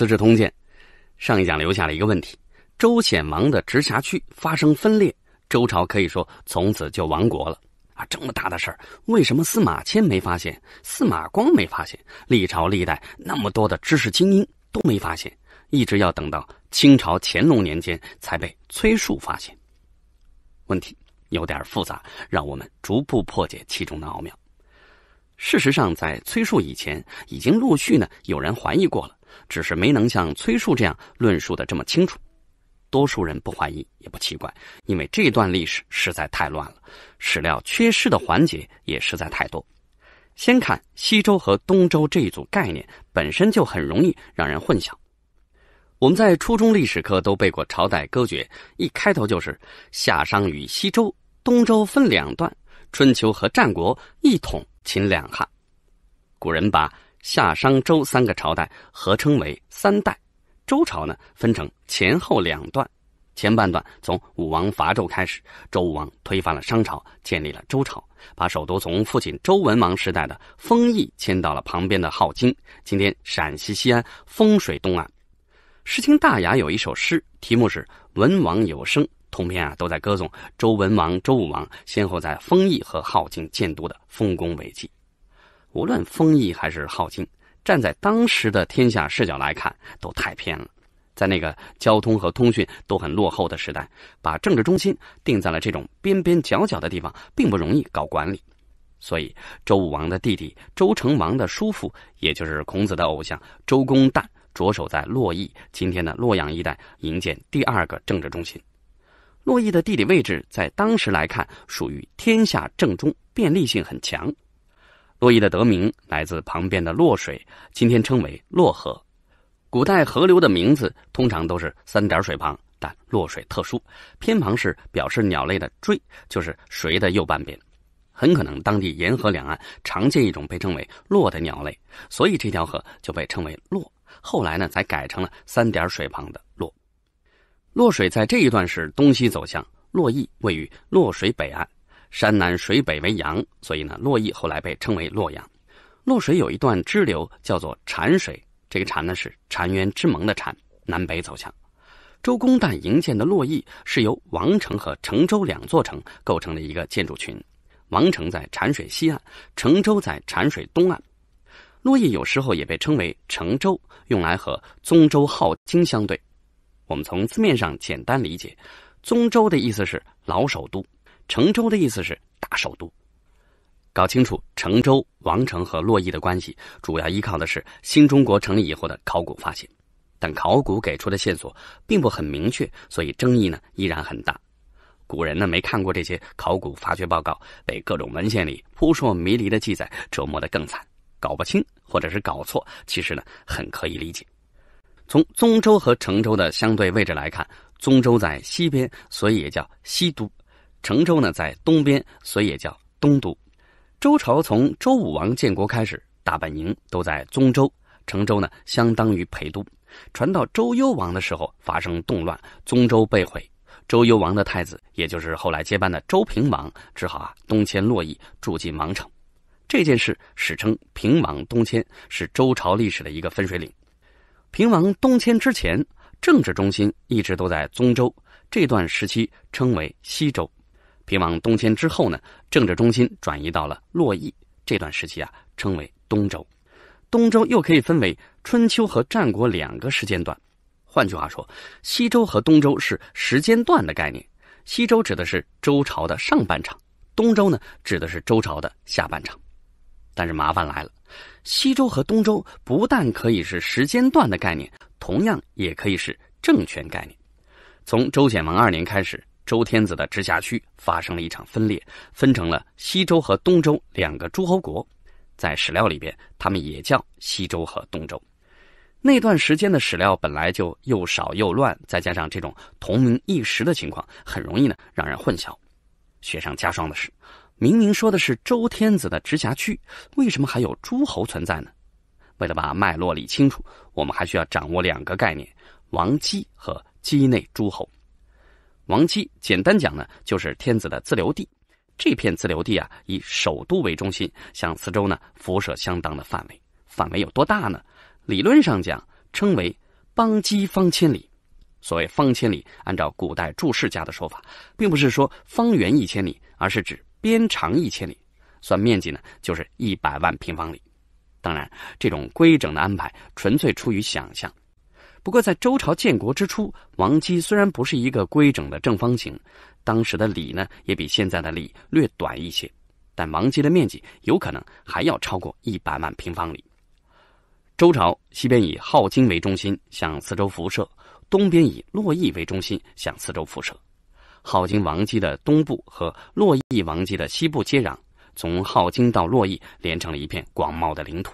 《资治通鉴》上一讲留下了一个问题：周显王的直辖区发生分裂，周朝可以说从此就亡国了。啊，这么大的事儿，为什么司马迁没发现？司马光没发现？历朝历代那么多的知识精英都没发现，一直要等到清朝乾隆年间才被崔述发现。问题有点复杂，让我们逐步破解其中的奥妙。事实上，在崔述以前，已经陆续呢有人怀疑过了。只是没能像崔述这样论述的这么清楚，多数人不怀疑也不奇怪，因为这段历史实在太乱了，史料缺失的环节也实在太多。先看西周和东周这一组概念，本身就很容易让人混淆。我们在初中历史课都背过朝代歌诀，一开头就是夏商与西周，东周分两段，春秋和战国一统秦两汉。古人把。夏、商、周三个朝代合称为三代。周朝呢，分成前后两段，前半段从武王伐纣开始，周武王推翻了商朝，建立了周朝，把首都从父亲周文王时代的丰邑迁到了旁边的镐京（今天陕西西安丰水东岸）。《诗经·大雅》有一首诗，题目是《文王有声》，通篇啊都在歌颂周文王、周武王先后在丰邑和镐京建都的丰功伟绩。无论丰邑还是镐京，站在当时的天下视角来看，都太偏了。在那个交通和通讯都很落后的时代，把政治中心定在了这种边边角角的地方，并不容易搞管理。所以，周武王的弟弟、周成王的叔父，也就是孔子的偶像周公旦，着手在洛邑（今天的洛阳一带）营建第二个政治中心。洛邑的地理位置在当时来看，属于天下正中，便利性很强。洛邑的得名来自旁边的洛水，今天称为洛河。古代河流的名字通常都是三点水旁，但洛水特殊，偏旁是表示鸟类的“追”，就是“谁”的右半边。很可能当地沿河两岸常见一种被称为“洛”的鸟类，所以这条河就被称为“洛”。后来呢，才改成了三点水旁的“洛”。洛水在这一段是东西走向，洛邑位于洛水北岸。山南水北为阳，所以呢，洛邑后来被称为洛阳。洛水有一段支流叫做瀍水，这个瀍呢是澶渊之盟的瀍，南北走向。周公旦营建的洛邑是由王城和成周两座城构成了一个建筑群，王城在瀍水西岸，成周在瀍水东岸。洛邑有时候也被称为成周，用来和宗周、镐京相对。我们从字面上简单理解，宗周的意思是老首都。成州的意思是大首都，搞清楚成州王城和洛邑的关系，主要依靠的是新中国成立以后的考古发现，但考古给出的线索并不很明确，所以争议呢依然很大。古人呢没看过这些考古发掘报告，被各种文献里扑朔迷离的记载折磨得更惨，搞不清或者是搞错，其实呢很可以理解。从宗州和成州的相对位置来看，宗州在西边，所以也叫西都。成周呢在东边，所以也叫东都。周朝从周武王建国开始，大本营都在宗周。成周呢相当于陪都。传到周幽王的时候，发生动乱，宗周被毁。周幽王的太子，也就是后来接班的周平王，只好啊东迁洛邑，住进王城。这件事史称平王东迁，是周朝历史的一个分水岭。平王东迁之前，政治中心一直都在宗周，这段时期称为西周。平王东迁之后呢，政治中心转移到了洛邑，这段时期啊称为东周。东周又可以分为春秋和战国两个时间段。换句话说，西周和东周是时间段的概念，西周指的是周朝的上半场，东周呢指的是周朝的下半场。但是麻烦来了，西周和东周不但可以是时间段的概念，同样也可以是政权概念。从周显王二年开始。周天子的直辖区发生了一场分裂，分成了西周和东周两个诸侯国，在史料里边，他们也叫西周和东周。那段时间的史料本来就又少又乱，再加上这种同名异实的情况，很容易呢让人混淆。雪上加霜的是，明明说的是周天子的直辖区，为什么还有诸侯存在呢？为了把脉络理清楚，我们还需要掌握两个概念：王姬和姬内诸侯。王畿，简单讲呢，就是天子的自留地。这片自留地啊，以首都为中心，向四周呢辐射相当的范围。范围有多大呢？理论上讲，称为邦畿方千里。所谓方千里，按照古代注释家的说法，并不是说方圆一千里，而是指边长一千里，算面积呢，就是一百万平方里。当然，这种规整的安排，纯粹出于想象。不过，在周朝建国之初，王姬虽然不是一个规整的正方形，当时的里呢也比现在的里略短一些，但王姬的面积有可能还要超过一百万平方里。周朝西边以镐京为中心向四周辐射，东边以洛邑为中心向四周辐射，镐京王畿的东部和洛邑王畿的西部接壤，从镐京到洛邑连成了一片广袤的领土，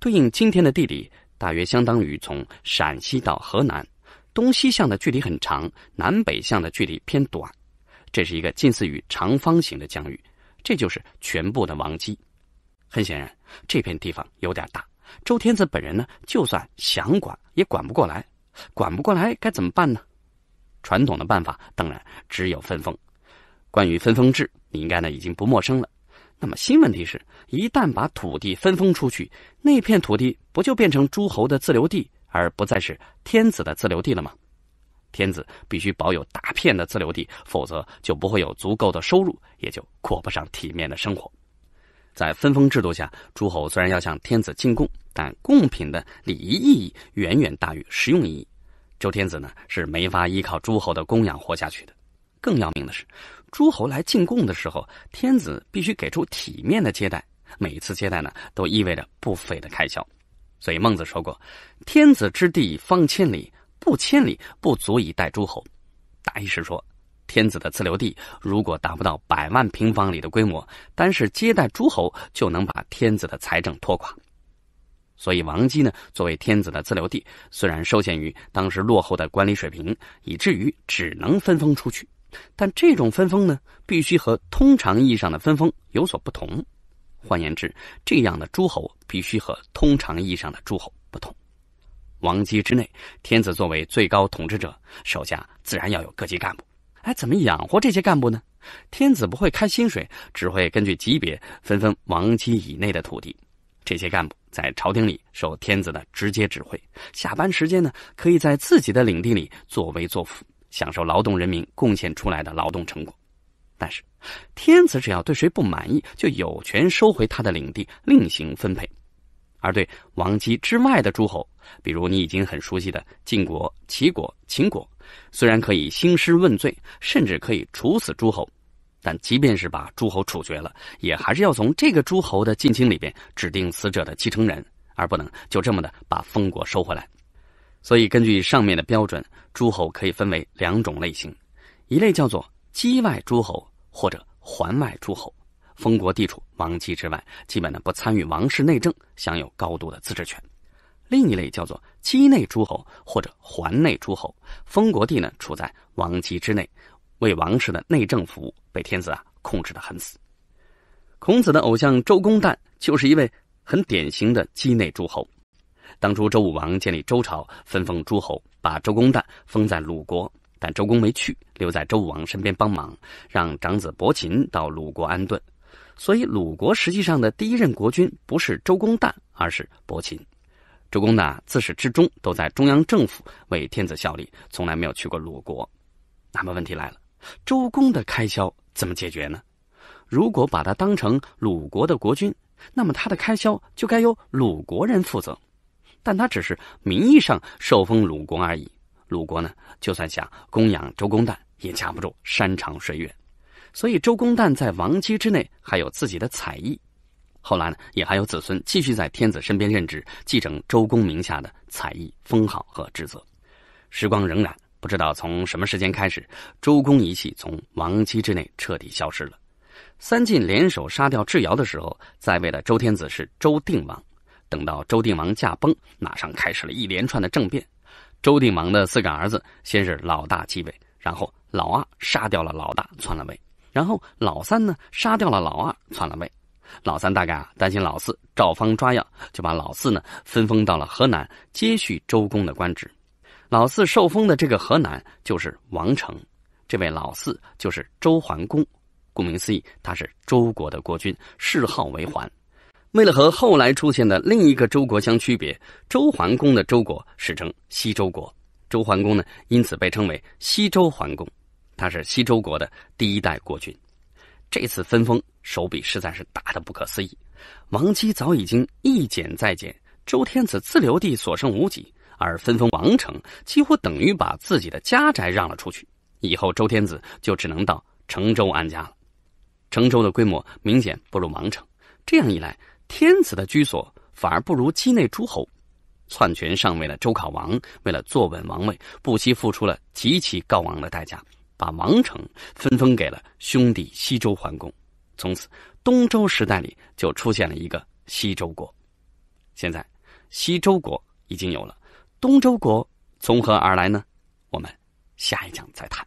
对应今天的地理。大约相当于从陕西到河南，东西向的距离很长，南北向的距离偏短，这是一个近似于长方形的疆域。这就是全部的王畿。很显然，这片地方有点大。周天子本人呢，就算想管也管不过来，管不过来该怎么办呢？传统的办法，当然只有分封。关于分封制，你应该呢已经不陌生了。那么新问题是，一旦把土地分封出去，那片土地不就变成诸侯的自留地，而不再是天子的自留地了吗？天子必须保有大片的自留地，否则就不会有足够的收入，也就过不上体面的生活。在分封制度下，诸侯虽然要向天子进贡，但贡品的礼仪意义远远大于实用意义。周天子呢是没法依靠诸侯的供养活下去的。更要命的是。诸侯来进贡的时候，天子必须给出体面的接待。每一次接待呢，都意味着不菲的开销。所以孟子说过：“天子之地方千里，不千里不足以待诸侯。”大意是说，天子的自留地如果达不到百万平方里的规模，单是接待诸侯就能把天子的财政拖垮。所以王姬呢，作为天子的自留地，虽然受限于当时落后的管理水平，以至于只能分封出去。但这种分封呢，必须和通常意义上的分封有所不同。换言之，这样的诸侯必须和通常意义上的诸侯不同。王姬之内，天子作为最高统治者，手下自然要有各级干部。哎，怎么养活这些干部呢？天子不会开薪水，只会根据级别分封王姬以内的土地。这些干部在朝廷里受天子的直接指挥，下班时间呢，可以在自己的领地里作威作福。享受劳动人民贡献出来的劳动成果，但是天子只要对谁不满意，就有权收回他的领地，另行分配；而对王姬之外的诸侯，比如你已经很熟悉的晋国、齐国、秦国，虽然可以兴师问罪，甚至可以处死诸侯，但即便是把诸侯处决了，也还是要从这个诸侯的近亲里边指定死者的继承人，而不能就这么的把封国收回来。所以，根据上面的标准，诸侯可以分为两种类型：一类叫做畿外诸侯或者环外诸侯，封国地处王畿之外，基本呢不参与王室内政，享有高度的自治权；另一类叫做畿内诸侯或者环内诸侯，封国地呢处在王畿之内，为王室的内政服务，被天子啊控制的很死。孔子的偶像周公旦就是一位很典型的畿内诸侯。当初周武王建立周朝，分封诸侯，把周公旦封在鲁国，但周公没去，留在周武王身边帮忙，让长子伯禽到鲁国安顿，所以鲁国实际上的第一任国君不是周公旦，而是伯禽。周公呢，自始至终都在中央政府为天子效力，从来没有去过鲁国。那么问题来了，周公的开销怎么解决呢？如果把他当成鲁国的国君，那么他的开销就该由鲁国人负责。但他只是名义上受封鲁国而已。鲁国呢，就算想供养周公旦，也架不住山长水远。所以，周公旦在王姬之内还有自己的才艺，后来呢，也还有子孙继续在天子身边任职，继承周公名下的才艺、封号和职责。时光荏苒，不知道从什么时间开始，周公一系从王姬之内彻底消失了。三晋联手杀掉智瑶的时候，在位的周天子是周定王。等到周定王驾崩，马上开始了一连串的政变。周定王的四个儿子，先是老大继位，然后老二杀掉了老大，篡了位；然后老三呢，杀掉了老二，篡了位。老三大概啊担心老四照方抓药，就把老四呢分封到了河南，接续周公的官职。老四受封的这个河南就是王城。这位老四就是周桓公，顾名思义，他是周国的国君，谥号为桓。为了和后来出现的另一个周国相区别，周桓公的周国史称西周国。周桓公呢，因此被称为西周桓公，他是西周国的第一代国君。这次分封手笔实在是大的不可思议。王姬早已经一减再减，周天子自留地所剩无几，而分封王城几乎等于把自己的家宅让了出去。以后周天子就只能到成周安家了。成周的规模明显不如王城，这样一来。天子的居所反而不如畿内诸侯，篡权上位的周考王为了坐稳王位，不惜付出了极其高昂的代价，把王城分封给了兄弟西周桓公。从此，东周时代里就出现了一个西周国。现在，西周国已经有了，东周国从何而来呢？我们下一讲再谈。